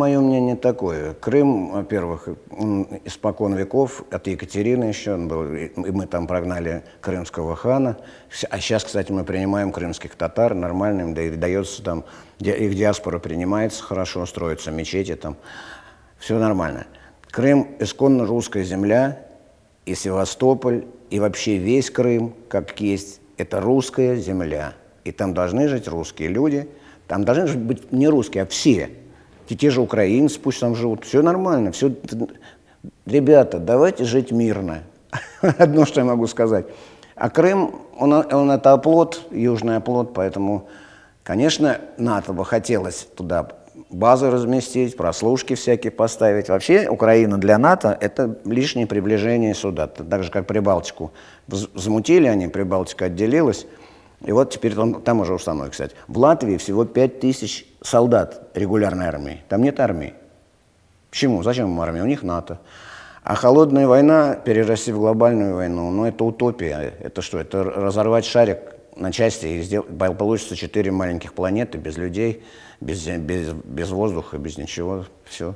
мое мнение такое. Крым, во-первых, испокон веков, от Екатерины еще, он был, и мы там прогнали крымского хана. А сейчас, кстати, мы принимаем крымских татар, да и дается там, их диаспора принимается хорошо, строятся мечети там, все нормально. Крым – исконно русская земля, и Севастополь, и вообще весь Крым, как есть, это русская земля. И там должны жить русские люди, там должны быть не русские, а все – и те же украинцы пусть там живут. Все нормально, все... Ребята, давайте жить мирно. Одно, что я могу сказать. А Крым, он, он это оплот, южный оплот, поэтому, конечно, НАТО бы хотелось туда базы разместить, прослушки всякие поставить. Вообще Украина для НАТО – это лишнее приближение сюда. Так же, как Прибалтику. Взмутили они, Прибалтика отделилась – и вот теперь там, там уже установки, кстати. В Латвии всего 5 тысяч солдат регулярной армии. Там нет армии. Почему? Зачем им армия? У них НАТО. А холодная война перерасти в глобальную войну, ну это утопия. Это что? Это разорвать шарик на части и сделать, получится четыре маленьких планеты без людей, без, без, без воздуха, без ничего. Все.